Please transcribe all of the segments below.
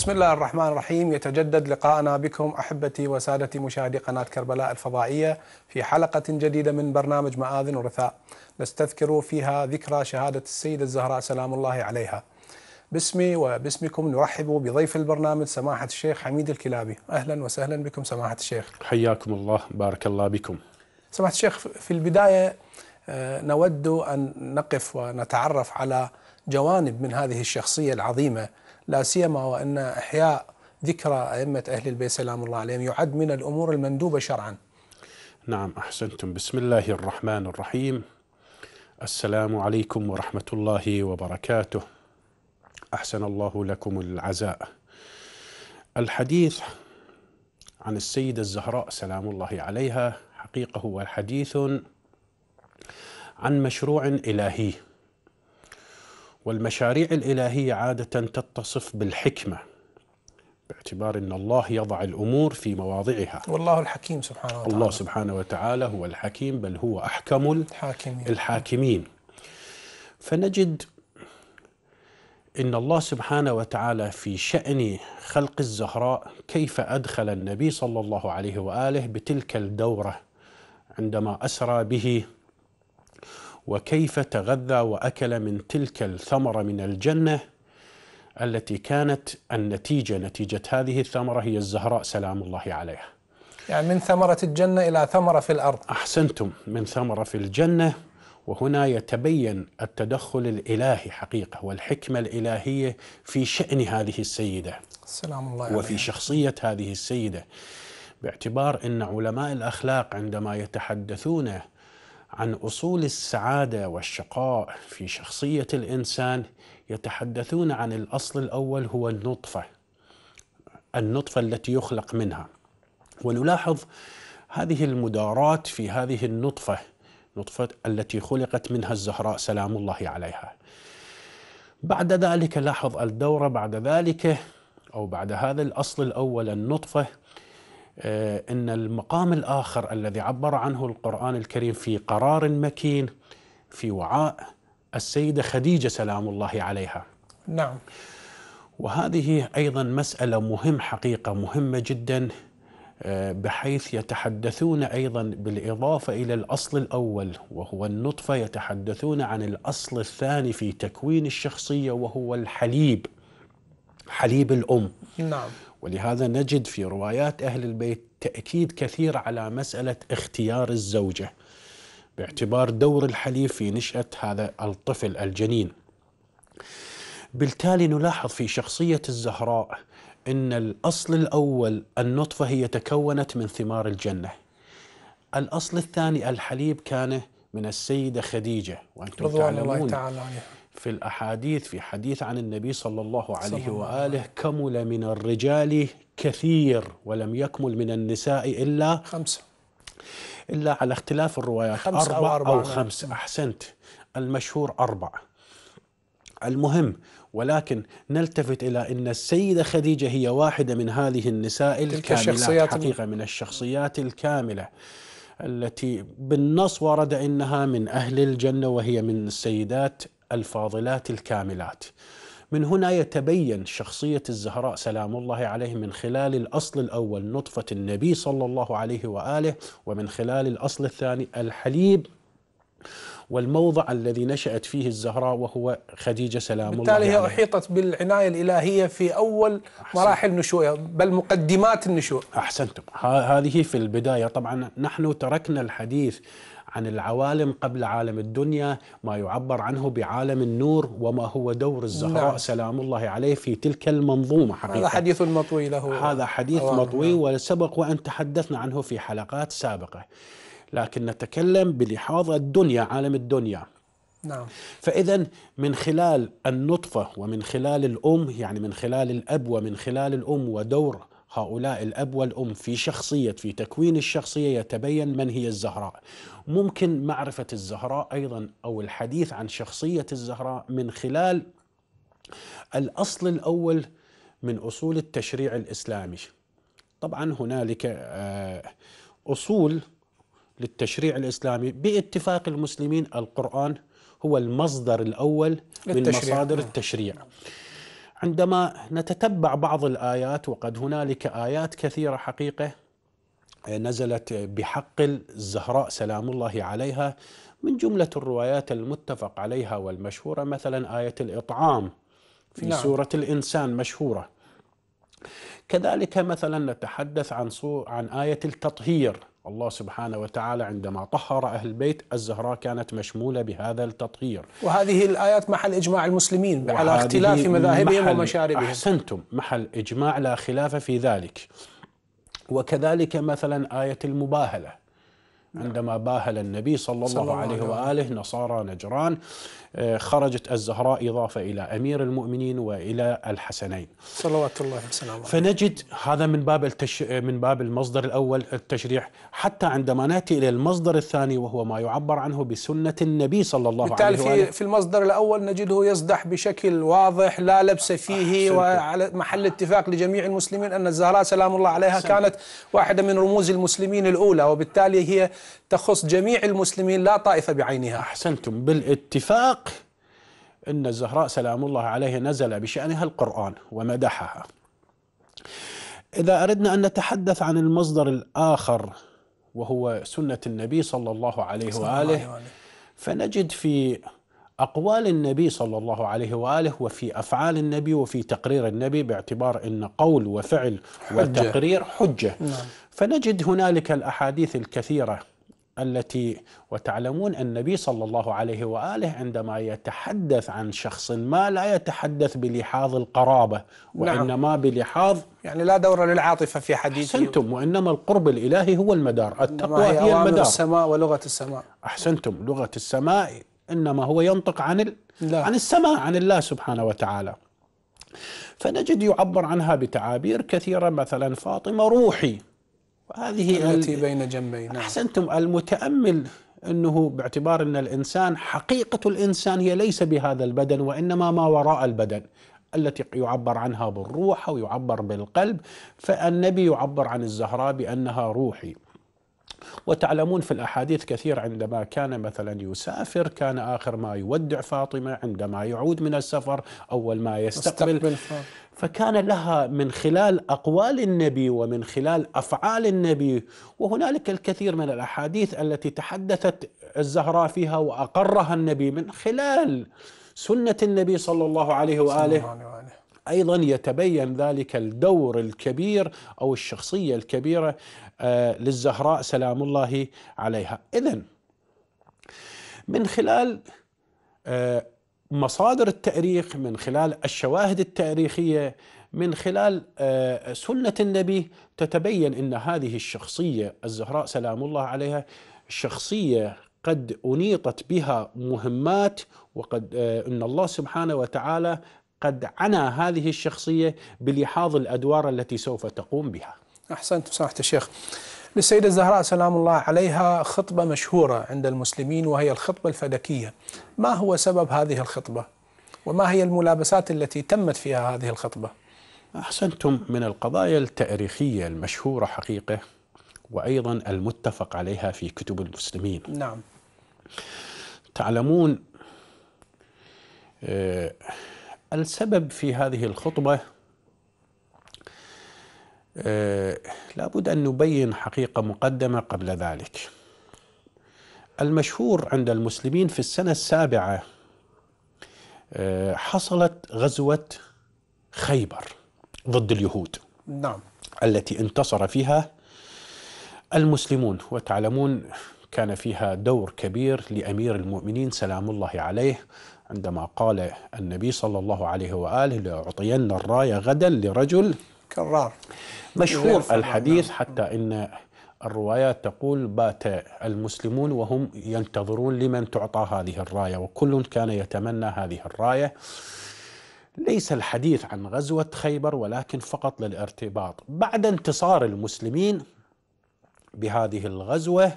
بسم الله الرحمن الرحيم يتجدد لقاءنا بكم احبتي وسادتي مشاهدي قناه كربلاء الفضائيه في حلقه جديده من برنامج مآذن ورثاء نستذكر فيها ذكرى شهاده السيده الزهراء سلام الله عليها. باسمي وباسمكم نرحب بضيف البرنامج سماحه الشيخ حميد الكلابي، اهلا وسهلا بكم سماحه الشيخ. حياكم الله بارك الله بكم. سماحه الشيخ في البدايه نود ان نقف ونتعرف على جوانب من هذه الشخصيه العظيمه لا سيما وأن إحياء ذكرى أئمة أهل البيت سلام الله عليهم يعد من الأمور المندوبة شرعا نعم أحسنتم بسم الله الرحمن الرحيم السلام عليكم ورحمة الله وبركاته أحسن الله لكم العزاء الحديث عن السيدة الزهراء سلام الله عليها حقيقة هو حديث عن مشروع إلهي والمشاريع الالهيه عاده تتصف بالحكمه باعتبار ان الله يضع الامور في مواضعها والله الحكيم سبحانه وتعالى الله سبحانه وتعالى هو الحكيم بل هو احكم الحاكمين, الحاكمين. فنجد ان الله سبحانه وتعالى في شان خلق الزهراء كيف ادخل النبي صلى الله عليه واله بتلك الدوره عندما اسرى به وكيف تغذى واكل من تلك الثمره من الجنه التي كانت النتيجه نتيجه هذه الثمره هي الزهراء سلام الله عليها. يعني من ثمره الجنه الى ثمره في الارض. احسنتم من ثمره في الجنه وهنا يتبين التدخل الالهي حقيقه والحكمه الالهيه في شان هذه السيده. سلام الله عليها. وفي شخصيه هذه السيده. باعتبار ان علماء الاخلاق عندما يتحدثون عن اصول السعاده والشقاء في شخصيه الانسان يتحدثون عن الاصل الاول هو النطفه النطفه التي يخلق منها ونلاحظ هذه المدارات في هذه النطفه نطفه التي خلقت منها الزهراء سلام الله عليها بعد ذلك لاحظ الدوره بعد ذلك او بعد هذا الاصل الاول النطفه آه، ان المقام الاخر الذي عبر عنه القران الكريم في قرار مكين في وعاء السيده خديجه سلام الله عليها. نعم. وهذه ايضا مساله مهم حقيقه مهمه جدا آه، بحيث يتحدثون ايضا بالاضافه الى الاصل الاول وهو النطفه يتحدثون عن الاصل الثاني في تكوين الشخصيه وهو الحليب. حليب الأم نعم ولهذا نجد في روايات أهل البيت تأكيد كثير على مسألة اختيار الزوجة باعتبار دور الحليب في نشأة هذا الطفل الجنين بالتالي نلاحظ في شخصية الزهراء أن الأصل الأول النطفة هي تكونت من ثمار الجنة الأصل الثاني الحليب كان من السيدة خديجة وأنتم رضوان تعلمون الله تعالى عليها في الأحاديث في حديث عن النبي صلى الله عليه صلى وآله كمل من الرجال كثير ولم يكمل من النساء إلا خمسة إلا على اختلاف الروايات خمسة أربع أو, أربع أو نعم. خمسة نعم. أحسنت المشهور أربع المهم ولكن نلتفت إلى أن السيدة خديجة هي واحدة من هذه النساء الكاملة حقيقة من الشخصيات الكاملة التي بالنص ورد انها من اهل الجنه وهي من السيدات الفاضلات الكاملات من هنا يتبين شخصية الزهراء سلام الله عليه من خلال الأصل الأول نطفة النبي صلى الله عليه وآله ومن خلال الأصل الثاني الحليب والموضع الذي نشأت فيه الزهراء وهو خديجة سلام الله الله بالتالي هي أحيطت بالعناية الإلهية في أول مراحل نشوئها بل مقدمات النشوء أحسنتم هذه في البداية طبعا نحن تركنا الحديث عن العوالم قبل عالم الدنيا ما يعبر عنه بعالم النور وما هو دور الزهراء نعم. سلام الله عليه في تلك المنظومة حقيقة هذا حديث مطوي له هذا حديث أوه. مطوي وسبق وأن تحدثنا عنه في حلقات سابقة لكن نتكلم بلحاظ الدنيا عالم الدنيا نعم. فإذا من خلال النطفة ومن خلال الأم يعني من خلال الأب ومن خلال الأم ودور هؤلاء الأب والأم في شخصية في تكوين الشخصية يتبين من هي الزهراء ممكن معرفة الزهراء أيضا أو الحديث عن شخصية الزهراء من خلال الأصل الأول من أصول التشريع الإسلامي طبعا هنالك آه، أصول للتشريع الإسلامي باتفاق المسلمين القرآن هو المصدر الأول من مصادر آه. التشريع عندما نتتبع بعض الايات وقد هنالك ايات كثيره حقيقه آه، نزلت بحق الزهراء سلام الله عليها من جمله الروايات المتفق عليها والمشهوره مثلا ايه الاطعام في نعم. سوره الانسان مشهوره كذلك مثلا نتحدث عن عن ايه التطهير الله سبحانه وتعالى عندما طهر أهل البيت الزهراء كانت مشمولة بهذا التطهير وهذه الآيات محل إجماع المسلمين على اختلاف مذاهبهم ومشاربهم أحسنتم محل إجماع لا خلاف في ذلك وكذلك مثلا آية المباهلة نعم. عندما باهل النبي صلى الله عليه وآله نصارى نجران آه، خرجت الزهراء إضافة إلى أمير المؤمنين وإلى الحسنين صلوات الله وسلامه فنجد هذا من باب التش... من باب المصدر الأول التشريح حتى عندما نأتي إلى المصدر الثاني وهو ما يعبر عنه بسنة النبي صلى الله عليه وآله في, في المصدر الأول نجده يصدح بشكل واضح لا لبس فيه وعلى محل اتفاق لجميع المسلمين أن الزهراء سلام الله عليها سلام. كانت واحدة من رموز المسلمين الأولى وبالتالي هي تخص جميع المسلمين لا طائفة بعينها أحسنتم بالاتفاق أن الزهراء سلام الله عليه نزل بشأنها القرآن ومدحها إذا أردنا أن نتحدث عن المصدر الآخر وهو سنة النبي صلى الله عليه وآله فنجد في أقوال النبي صلى الله عليه وآله وفي أفعال النبي وفي تقرير النبي باعتبار أن قول وفعل وتقرير حجة, نعم. فنجد هنالك الأحاديث الكثيرة التي وتعلمون النبي صلى الله عليه واله عندما يتحدث عن شخص ما لا يتحدث بلحاظ القرابه نعم. وانما نعم. بلحاظ يعني لا دور للعاطفه في حديثه احسنتم وانما القرب الالهي هو المدار التقوى هي, هي المدار السماء ولغه السماء احسنتم لغه السماء انما هو ينطق عن ال... لا. عن السماء عن الله سبحانه وتعالى فنجد يعبر عنها بتعابير كثيره مثلا فاطمه روحي هذه التي بين جنبينا نعم. أحسنتم المتأمل أنه باعتبار أن الإنسان حقيقة الإنسان هي ليس بهذا البدن وإنما ما وراء البدن التي يعبر عنها بالروح أو يعبر بالقلب فالنبي يعبر عن الزهراء بأنها روحي وتعلمون في الأحاديث كثير عندما كان مثلا يسافر كان آخر ما يودع فاطمة عندما يعود من السفر أول ما يستقبل, يستقبل فكان لها من خلال أقوال النبي ومن خلال أفعال النبي وهنالك الكثير من الأحاديث التي تحدثت الزهراء فيها وأقرها النبي من خلال سنة النبي صلى الله عليه وآله, صلى الله عليه وآله. ايضا يتبين ذلك الدور الكبير او الشخصيه الكبيره آه، للزهراء سلام الله عليها اذا من خلال آه، مصادر التاريخ من خلال الشواهد التاريخيه من خلال آه، سنه النبي تتبين ان هذه الشخصيه الزهراء سلام الله عليها شخصيه قد انيطت بها مهمات وقد ان الله سبحانه وتعالى قد عنى هذه الشخصية بلحاظ الأدوار التي سوف تقوم بها أحسنت سماحة الشيخ للسيدة الزهراء سلام الله عليها خطبة مشهورة عند المسلمين وهي الخطبة الفدكية ما هو سبب هذه الخطبة؟ وما هي الملابسات التي تمت فيها هذه الخطبة؟ أحسنتم من القضايا التاريخية المشهورة حقيقة وأيضا المتفق عليها في كتب المسلمين نعم تعلمون آه السبب في هذه الخطبة آه، لابد أن نبين حقيقة مقدمة قبل ذلك المشهور عند المسلمين في السنة السابعة آه، حصلت غزوة خيبر ضد اليهود نعم التي انتصر فيها المسلمون وتعلمون كان فيها دور كبير لأمير المؤمنين سلام الله عليه عندما قال النبي صلى الله عليه وآله لأعطين الراية غدا لرجل كرار مشهور الحديث نعم. حتى إن الروايات تقول بات المسلمون وهم ينتظرون لمن تعطى هذه الراية وكل كان يتمنى هذه الراية ليس الحديث عن غزوة خيبر ولكن فقط للارتباط بعد انتصار المسلمين بهذه الغزوة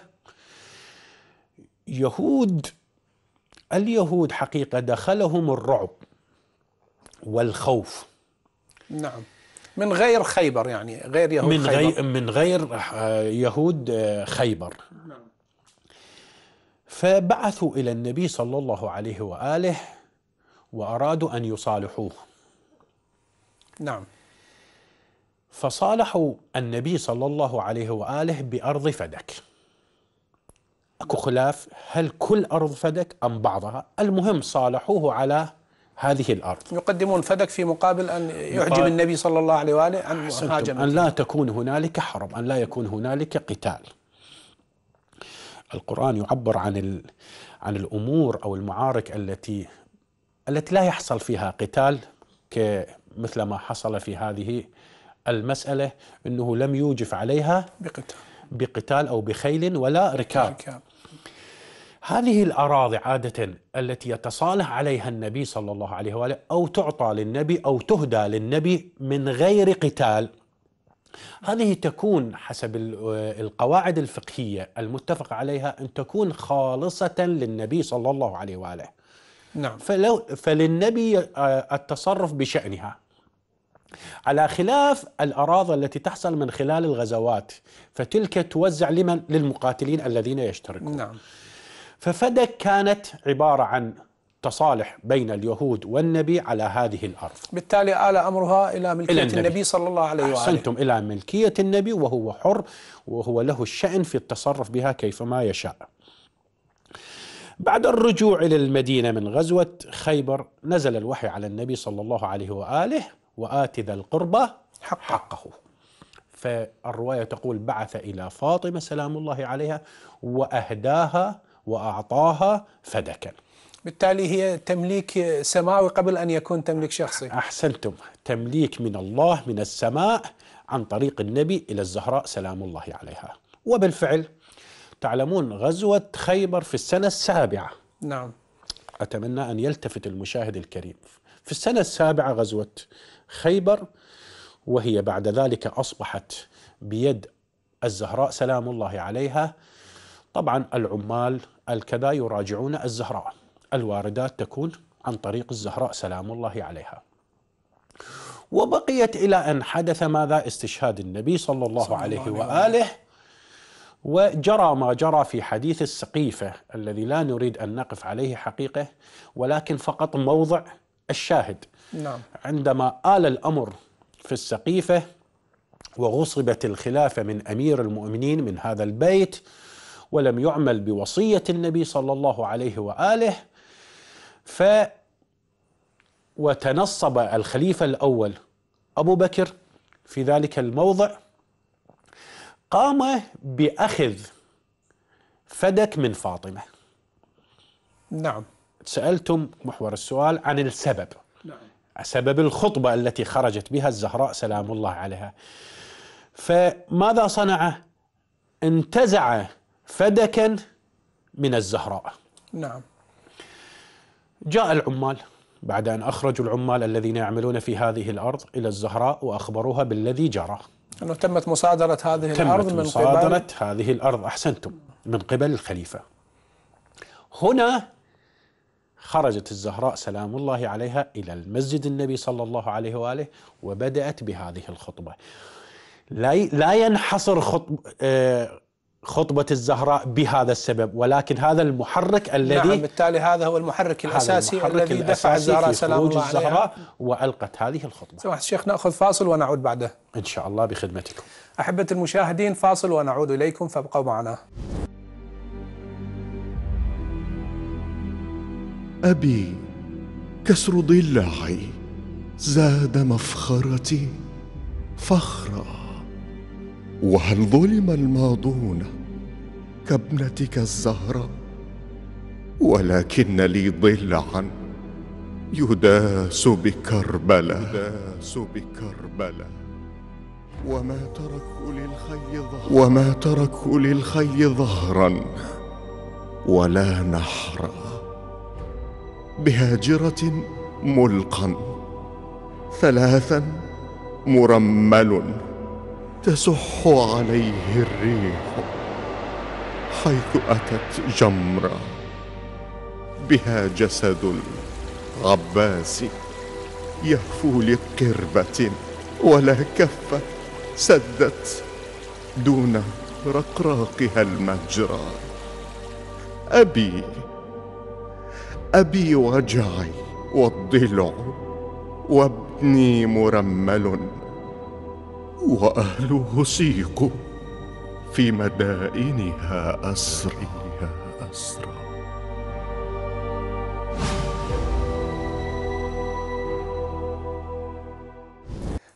يهود اليهود حقيقة دخلهم الرعب والخوف نعم من غير خيبر يعني غير يهود من خيبر غير من غير آه، يهود آه، خيبر نعم. فبعثوا إلى النبي صلى الله عليه وآله وأرادوا أن يصالحوه نعم فصالحوا النبي صلى الله عليه وآله بأرض فدك اكو خلاف هل كل ارض فدك ام بعضها؟ المهم صالحوه على هذه الارض. يقدمون فدك في مقابل ان يعجب النبي صلى الله عليه واله ان هاجم ان لا تكون هنالك حرب، ان لا يكون هنالك قتال. القرآن يعبر عن عن الامور او المعارك التي التي لا يحصل فيها قتال مثل ما حصل في هذه المسألة أنه لم يوجف عليها بقتال بقتال أو بخيل ولا ركاب, ركاب. هذه الأراضي عادة التي يتصالح عليها النبي صلى الله عليه وآله أو تعطى للنبي أو تهدى للنبي من غير قتال هذه تكون حسب القواعد الفقهية المتفق عليها أن تكون خالصة للنبي صلى الله عليه وآله نعم. فلو فللنبي آه، التصرف بشأنها على خلاف الأراضي التي تحصل من خلال الغزوات فتلك توزع لمن للمقاتلين الذين يشتركون نعم ففدك كانت عبارة عن تصالح بين اليهود والنبي على هذه الأرض بالتالي آل أمرها إلى ملكية إلى النبي. النبي صلى الله عليه وآله أحسنتم إلى ملكية النبي وهو حر وهو له الشأن في التصرف بها كيفما يشاء بعد الرجوع إلى المدينة من غزوة خيبر نزل الوحي على النبي صلى الله عليه وآله وآت ذا القربى حقه, حقه فالرواية تقول بعث إلى فاطمة سلام الله عليها وأهداها وأعطاها فدكا بالتالي هي تمليك سماوي قبل أن يكون تمليك شخصي أحسنتم تمليك من الله من السماء عن طريق النبي إلى الزهراء سلام الله عليها وبالفعل تعلمون غزوة خيبر في السنة السابعة نعم أتمنى أن يلتفت المشاهد الكريم في السنة السابعة غزوة خيبر وهي بعد ذلك أصبحت بيد الزهراء سلام الله عليها طبعا العمال الكذا يراجعون الزهراء الواردات تكون عن طريق الزهراء سلام الله عليها وبقيت إلى أن حدث ماذا استشهاد النبي صلى الله صلى عليه الله وآله وجرى ما جرى في حديث السقيفة الذي لا نريد أن نقف عليه حقيقة ولكن فقط موضع الشاهد نعم. عندما آل الأمر في السقيفة وغصبت الخلافة من أمير المؤمنين من هذا البيت ولم يعمل بوصية النبي صلى الله عليه وآله ف وتنصب الخليفة الأول أبو بكر في ذلك الموضع قام بأخذ فدك من فاطمة نعم سألتم محور السؤال عن السبب نعم. سبب الخطبة التي خرجت بها الزهراء سلام الله عليها فماذا صنع انتزع فدكا من الزهراء نعم جاء العمال بعد أن أخرجوا العمال الذين يعملون في هذه الأرض إلى الزهراء وأخبروها بالذي جرى أنه تمت مصادرة هذه تمت الأرض من مصادرة قبل هذه الأرض أحسنتم من قبل الخليفة هنا خرجت الزهراء سلام الله عليها إلى المسجد النبي صلى الله عليه وآله وبدأت بهذه الخطبة لا لا ينحصر خطب آه، خطبة الزهراء بهذا السبب ولكن هذا المحرك نعم، الذي نعم بالتالي هذا هو المحرك الأساسي المحرك الذي دفع الزهراء سلام الله الزهراء وألقت هذه الخطبة سماحة الشيخ نأخذ فاصل ونعود بعده إن شاء الله بخدمتكم أحبة المشاهدين فاصل ونعود إليكم فابقوا معنا أبي كسر ضلعي زاد مفخرتي فخرًا وهل ظلم الماضون كابنتك الزهره ولكن لي ضلعا يداس بكربلا يداس بكربلا وما تركوا للخي ظهرا وما تركوا للخي ظهرا ولا نحرا بهاجرة ملقا ثلاثا مرمل تسح عليه الريح حيث أتت جمرة بها جسد العباس يهفو لقربة ولا كفة سدت دون رقراقها المجرى أبي أبي وجعي والضلع وابني مرمل وأهله سيق في مدائنها أسرى أسرى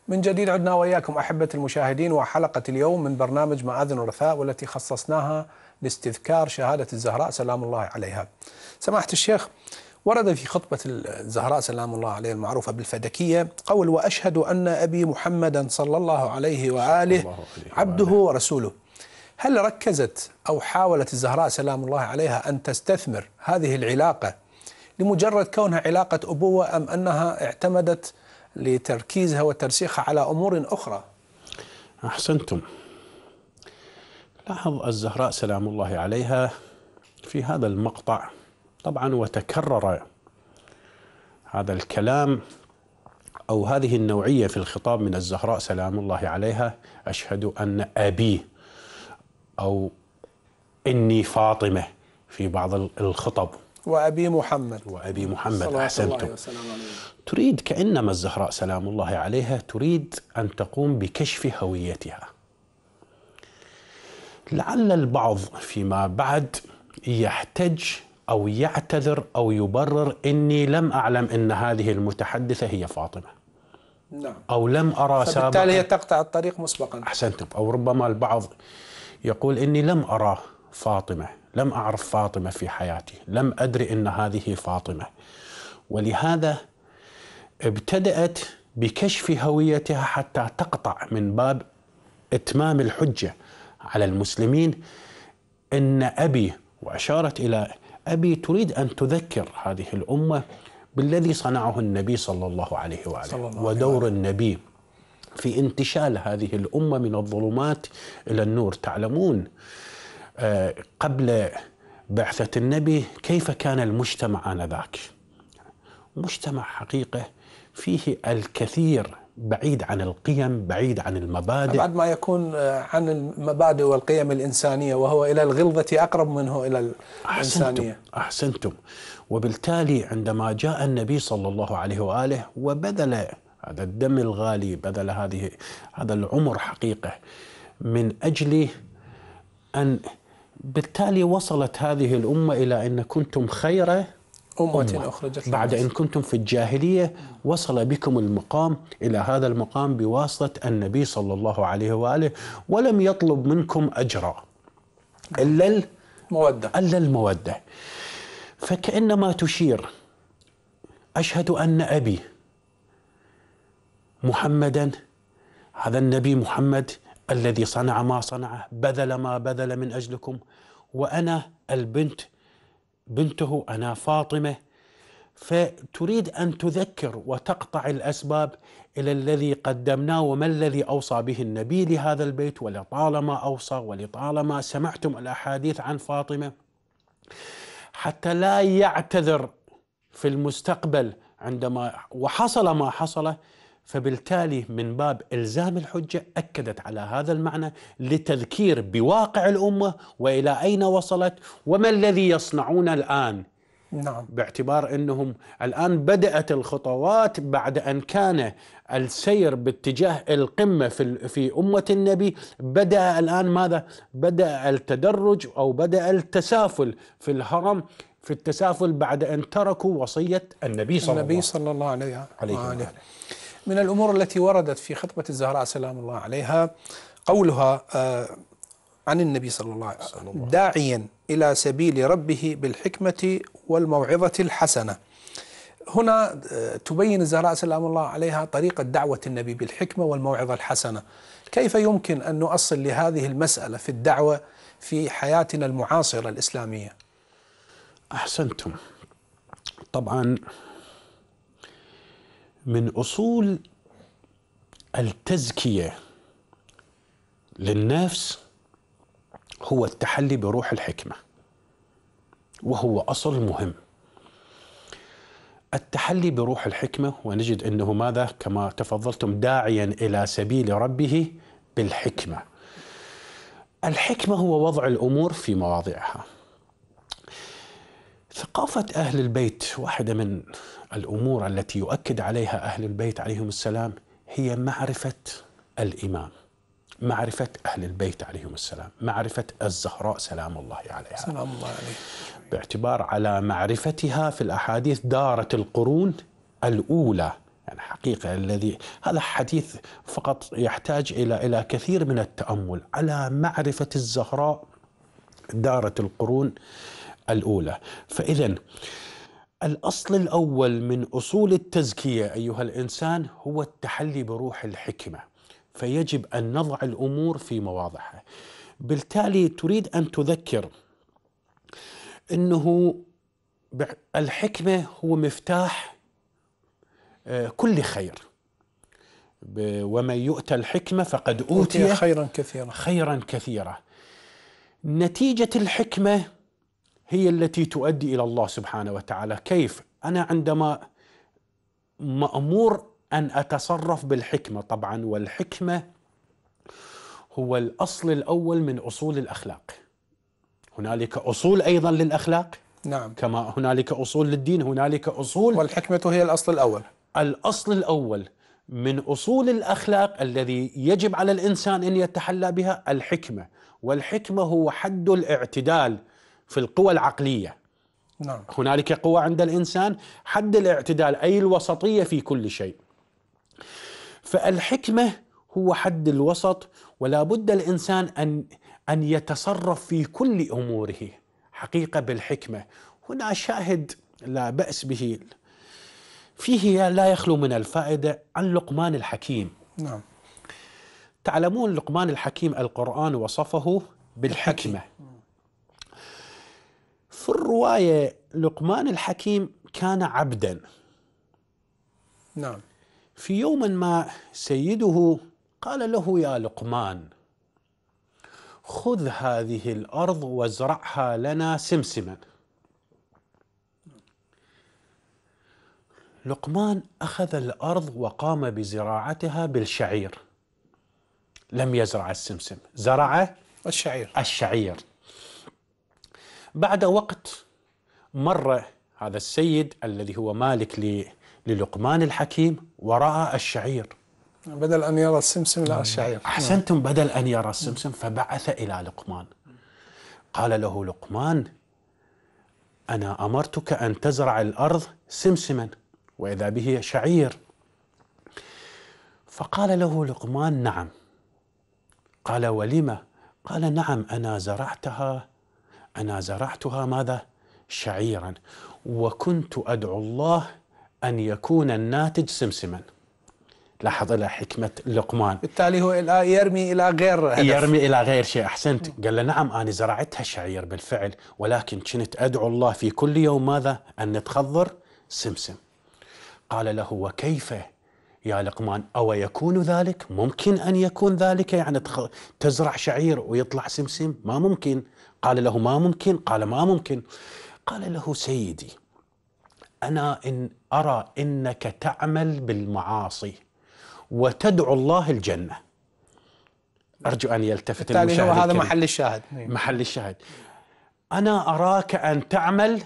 من جديد عدنا وإياكم أحبة المشاهدين وحلقة اليوم من برنامج مآذن الرثاء والتي خصصناها لاستذكار شهادة الزهراء سلام الله عليها سماحة الشيخ ورد في خطبة الزهراء سلام الله عليه المعروفة بالفدكية قول وأشهد أن أبي محمدا صلى الله عليه وآله الله عليه عبده ورسوله هل ركزت أو حاولت الزهراء سلام الله عليها أن تستثمر هذه العلاقة لمجرد كونها علاقة أبوة أم أنها اعتمدت لتركيزها وترسيخها على أمور أخرى أحسنتم لاحظ الزهراء سلام الله عليها في هذا المقطع طبعا وتكرر هذا الكلام أو هذه النوعية في الخطاب من الزهراء سلام الله عليها أشهد أن أبي أو إني فاطمة في بعض الخطب وأبي محمد وأبي محمد أحسنتم تريد كأنما الزهراء سلام الله عليها تريد أن تقوم بكشف هويتها لعل البعض فيما بعد يحتج أو يعتذر أو يبرر إني لم أعلم أن هذه المتحدثة هي فاطمة نعم. أو لم أرى سابقا فبالتالي هي تقطع الطريق مسبقا أحسنتم أو ربما البعض يقول إني لم أرى فاطمة لم أعرف فاطمة في حياتي لم أدري أن هذه فاطمة ولهذا ابتدأت بكشف هويتها حتى تقطع من باب إتمام الحجة على المسلمين أن أبي وأشارت إلى أبي تريد أن تذكر هذه الأمة بالذي صنعه النبي صلى الله عليه وآله صلى الله ودور عليه. النبي في انتشال هذه الأمة من الظلمات إلى النور تعلمون آه، قبل بعثة النبي كيف كان المجتمع آنذاك مجتمع حقيقة فيه الكثير بعيد عن القيم بعيد عن المبادئ بعد ما يكون آه، عن المبادئ والقيم الإنسانية وهو إلى الغلظة أقرب منه إلى الإنسانية أحسنتم, أحسنتم وبالتالي عندما جاء النبي صلى الله عليه وآله وبذل هذا الدم الغالي بذل هذه هذا العمر حقيقة من أجل أن بالتالي وصلت هذه الأمة إلى أن كنتم خيرة أمة أخرجت بعد أن كنتم في الجاهلية وصل بكم المقام إلى هذا المقام بواسطة النبي صلى الله عليه وآله ولم يطلب منكم أجرا إلا المودة إلا المودة فكأنما تشير أشهد أن أبي محمدا هذا النبي محمد الذي صنع ما صنعه بذل ما بذل من أجلكم وأنا البنت بنته انا فاطمه فتريد ان تذكر وتقطع الاسباب الى الذي قدمناه وما الذي اوصى به النبي لهذا البيت ولطالما اوصى ولطالما سمعتم الاحاديث عن فاطمه حتى لا يعتذر في المستقبل عندما وحصل ما حصل فبالتالي من باب الزام الحجه اكدت على هذا المعنى لتذكير بواقع الامه والى اين وصلت وما الذي يصنعون الان نعم باعتبار انهم الان بدات الخطوات بعد ان كان السير باتجاه القمه في في امه النبي بدا الان ماذا؟ بدا التدرج او بدا التسافل في الهرم في التسافل بعد ان تركوا وصيه النبي صلى النبي الله, صلى الله عليه وآله. من الأمور التي وردت في خطبة الزهراء سلام الله عليها قولها آه، عن النبي صلى الله عليه وسلم داعيا إلى سبيل ربه بالحكمة والموعظة الحسنة هنا آه، تبين الزهراء سلام الله عليها طريقة دعوة النبي بالحكمة والموعظة الحسنة كيف يمكن أن نؤصل لهذه المسألة في الدعوة في حياتنا المعاصرة الإسلامية أحسنتم طبعا من اصول التزكيه للنفس هو التحلي بروح الحكمه وهو اصل مهم التحلي بروح الحكمه ونجد انه ماذا كما تفضلتم داعيا الى سبيل ربه بالحكمه الحكمه هو وضع الامور في مواضعها ثقافة أهل البيت واحدة من الأمور التي يؤكد عليها أهل البيت عليهم السلام هي معرفة الإمام معرفة أهل البيت عليهم السلام معرفة الزهراء سلام الله عليها سلام الله عليه باعتبار على معرفتها في الأحاديث دارت القرون الأولى يعني حقيقة الذي هذا حديث فقط يحتاج إلى إلى كثير من التأمل على معرفة الزهراء دارت القرون الأولى فإذا الأصل الأول من أصول التزكية أيها الإنسان هو التحلي بروح الحكمة فيجب أن نضع الأمور في مواضعها بالتالي تريد أن تذكر أنه الحكمة هو مفتاح آه، كل خير ومن يؤتى الحكمة فقد أوتي, أوتي خيرا كثيرا خيرا كثيرا نتيجة الحكمة هي التي تؤدي الى الله سبحانه وتعالى، كيف؟ انا عندما مامور ان اتصرف بالحكمه طبعا والحكمه هو الاصل الاول من اصول الاخلاق. هنالك اصول ايضا للاخلاق نعم كما هنالك اصول للدين، هنالك اصول والحكمه هي الاصل الاول الاصل الاول من اصول الاخلاق الذي يجب على الانسان ان يتحلى بها الحكمه، والحكمه هو حد الاعتدال. في القوى العقلية نعم. هنالك قوى عند الإنسان حد الاعتدال أي الوسطية في كل شيء فالحكمة هو حد الوسط ولا بد الإنسان أن أن يتصرف في كل أموره حقيقة بالحكمة هنا شاهد لا بأس به فيه لا يخلو من الفائدة عن لقمان الحكيم نعم تعلمون لقمان الحكيم القرآن وصفه بالحكمة في الرواية لقمان الحكيم كان عبدا نعم في يوم ما سيده قال له يا لقمان خذ هذه الأرض وازرعها لنا سمسما لقمان أخذ الأرض وقام بزراعتها بالشعير لم يزرع السمسم زرع الشعير الشعير بعد وقت مر هذا السيد الذي هو مالك للقمان الحكيم ورأى الشعير بدل أن يرى السمسم لا الشعير نعم. أحسنتم بدل أن يرى السمسم فبعث إلى لقمان قال له لقمان أنا أمرتك أن تزرع الأرض سمسما وإذا به شعير فقال له لقمان نعم قال ولم قال نعم أنا زرعتها أنا زرعتها ماذا؟ شعيرا وكنت أدعو الله أن يكون الناتج سمسما لاحظ إلى حكمة لقمان بالتالي هو يرمي إلى غير هدف. يرمي إلى غير شيء أحسنت قال له نعم أنا زرعتها الشعير بالفعل ولكن كنت أدعو الله في كل يوم ماذا أن نتخضر سمسم قال له وكيف يا لقمان أو يكون ذلك ممكن أن يكون ذلك يعني تزرع شعير ويطلع سمسم ما ممكن قال له ما ممكن قال ما ممكن قال له سيدي انا ان ارى انك تعمل بالمعاصي وتدعو الله الجنه ارجو ان يلتفت المشاهد هو هذا محل الشاهد إيه. محل الشاهد انا اراك ان تعمل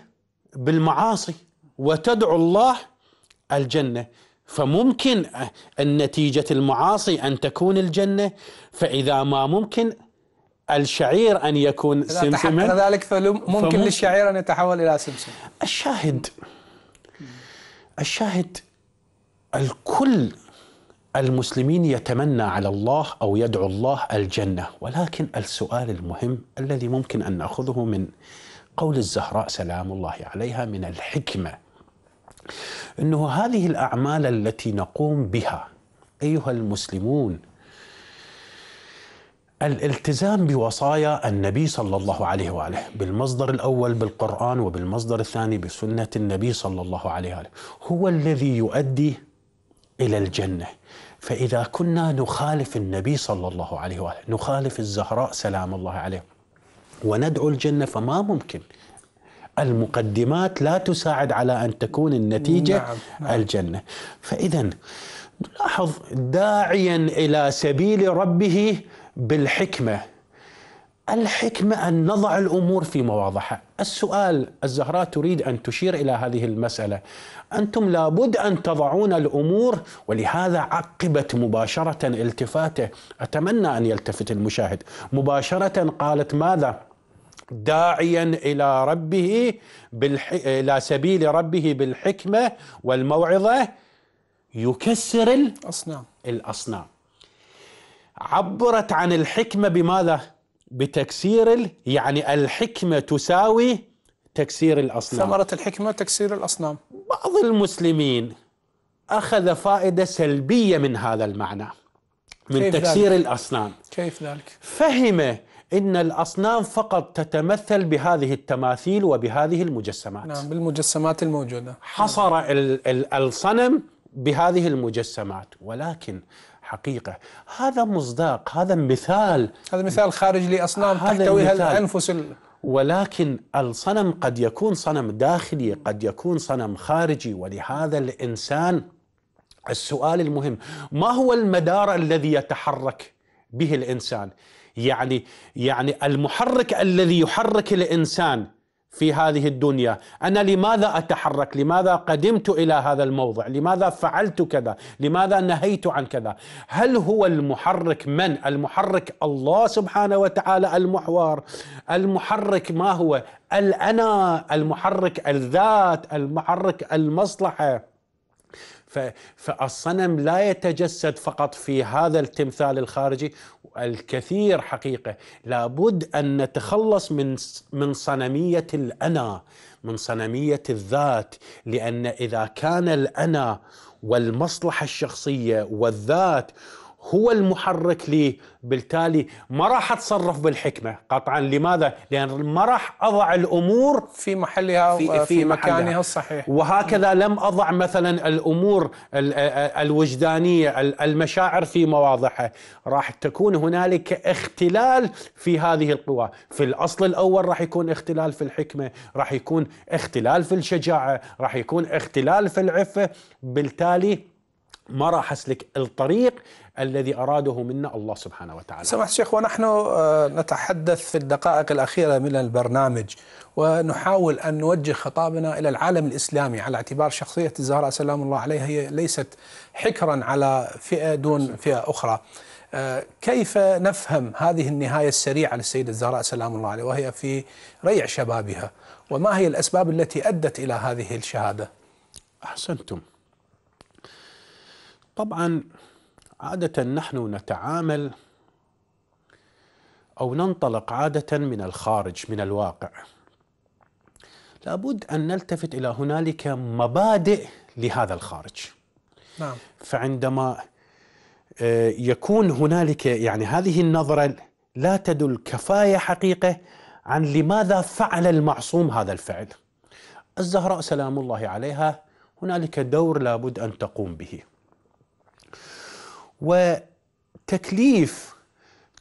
بالمعاصي وتدعو الله الجنه فممكن ان نتيجه المعاصي ان تكون الجنه فاذا ما ممكن الشعير أن يكون سمسما ذلك فممكن للشعير أن يتحول إلى سمسم الشاهد الشاهد الكل المسلمين يتمنى على الله او يدعو الله الجنه، ولكن السؤال المهم الذي ممكن ان ناخذه من قول الزهراء سلام الله عليها من الحكمه انه هذه الاعمال التي نقوم بها ايها المسلمون الالتزام بوصايا النبي صلى الله عليه واله بالمصدر الاول بالقران وبالمصدر الثاني بسنه النبي صلى الله عليه واله هو الذي يؤدي الى الجنه فاذا كنا نخالف النبي صلى الله عليه واله نخالف الزهراء سلام الله عليه وندعو الجنه فما ممكن المقدمات لا تساعد على ان تكون النتيجه نعم. نعم. الجنه فاذا لاحظ داعيا الى سبيل ربه بالحكمه الحكمه ان نضع الامور في مواضعها السؤال الزهراء تريد ان تشير الى هذه المساله انتم لابد ان تضعون الامور ولهذا عقبت مباشره التفاته اتمنى ان يلتفت المشاهد مباشره قالت ماذا داعيا الى ربه بالح... الى سبيل ربه بالحكمه والموعظه يكسر الاصنام الاصنام عبرت عن الحكمة بماذا؟ بتكسير ال... يعني الحكمة تساوي تكسير الأصنام ثمرة الحكمة تكسير الأصنام بعض المسلمين أخذ فائدة سلبية من هذا المعنى من تكسير ذلك؟ الأصنام كيف ذلك؟ فهم ان الاصنام فقط تتمثل بهذه التماثيل وبهذه المجسمات نعم بالمجسمات الموجوده حصر الصنم بهذه المجسمات ولكن الحقيقة هذا مصداق هذا مثال هذا مثال خارج لأصنام تحتويها الأنفس ال... ولكن الصنم قد يكون صنم داخلي قد يكون صنم خارجي ولهذا الإنسان السؤال المهم ما هو المدار الذي يتحرك به الإنسان يعني يعني المحرك الذي يحرك الإنسان في هذه الدنيا انا لماذا اتحرك لماذا قدمت الى هذا الموضع لماذا فعلت كذا لماذا نهيت عن كذا هل هو المحرك من المحرك الله سبحانه وتعالى المحور المحرك ما هو الانا المحرك الذات المحرك المصلحه فالصنم لا يتجسد فقط في هذا التمثال الخارجي الكثير حقيقة لابد أن نتخلص من من صنمية الأنا من صنمية الذات لأن إذا كان الأنا والمصلحة الشخصية والذات هو المحرك لي بالتالي ما راح اتصرف بالحكمه قطعا لماذا لان ما راح اضع الامور في محلها في, في مكانها الصحيح وهكذا لم اضع مثلا الامور الوجدانيه المشاعر في مواضعها راح تكون هنالك اختلال في هذه القوى في الاصل الاول راح يكون اختلال في الحكمه راح يكون اختلال في الشجاعه راح يكون اختلال في العفه بالتالي ما راح اسلك الطريق الذي أراده منا الله سبحانه وتعالى سمح الشيخ ونحن آه، نتحدث في الدقائق الأخيرة من البرنامج ونحاول أن نوجه خطابنا إلى العالم الإسلامي على اعتبار شخصية الزهراء سلام الله عليها هي ليست حكرا على فئة دون فئة أخرى آه، كيف نفهم هذه النهاية السريعة للسيدة الزهراء سلام الله عليها وهي في ريع شبابها وما هي الأسباب التي أدت إلى هذه الشهادة أحسنتم طبعا عادة نحن نتعامل أو ننطلق عادة من الخارج من الواقع لابد أن نلتفت إلى هنالك مبادئ لهذا الخارج نعم. فعندما آه، يكون هنالك يعني هذه النظرة لا تدل كفاية حقيقة عن لماذا فعل المعصوم هذا الفعل الزهراء سلام الله عليها هنالك دور لابد أن تقوم به وتكليف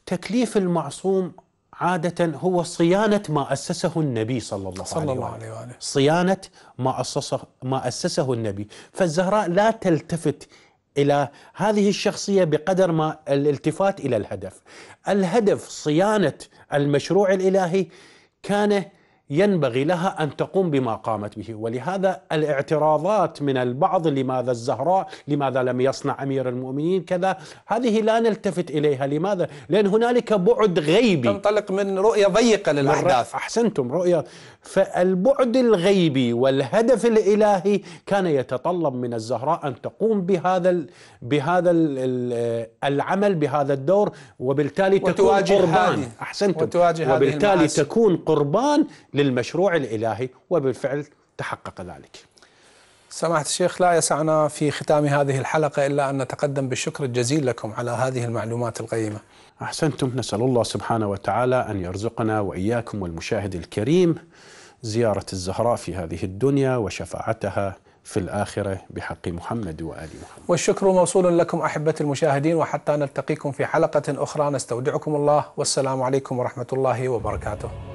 تكليف المعصوم عادة هو صيانة ما أسسه النبي صلى الله, صلى عليه, الله عليه وآله صيانة ما أسسه, ما أسسه النبي فالزهراء لا تلتفت إلى هذه الشخصية بقدر ما الالتفات إلى الهدف الهدف صيانة المشروع الإلهي كان ينبغي لها ان تقوم بما قامت به، ولهذا الاعتراضات من البعض لماذا الزهراء؟ لماذا لم يصنع امير المؤمنين كذا؟ هذه لا نلتفت اليها، لماذا؟ لان هنالك بعد غيبي تنطلق من رؤيه ضيقه للاحداث احسنتم رؤيه فالبعد الغيبي والهدف الالهي كان يتطلب من الزهراء ان تقوم بهذا الـ بهذا الـ العمل بهذا الدور وبالتالي تكون قربان احسنتم وتواجه وبالتالي تكون قربان للمشروع الالهي وبالفعل تحقق ذلك سماحة الشيخ لا يسعنا في ختام هذه الحلقة إلا أن نتقدم بالشكر الجزيل لكم على هذه المعلومات القيمة أحسنتم نسأل الله سبحانه وتعالى أن يرزقنا وإياكم والمشاهد الكريم زيارة الزهراء في هذه الدنيا وشفاعتها في الآخرة بحق محمد وآل محمد والشكر موصول لكم أحبتي المشاهدين وحتى نلتقيكم في حلقة أخرى نستودعكم الله والسلام عليكم ورحمة الله وبركاته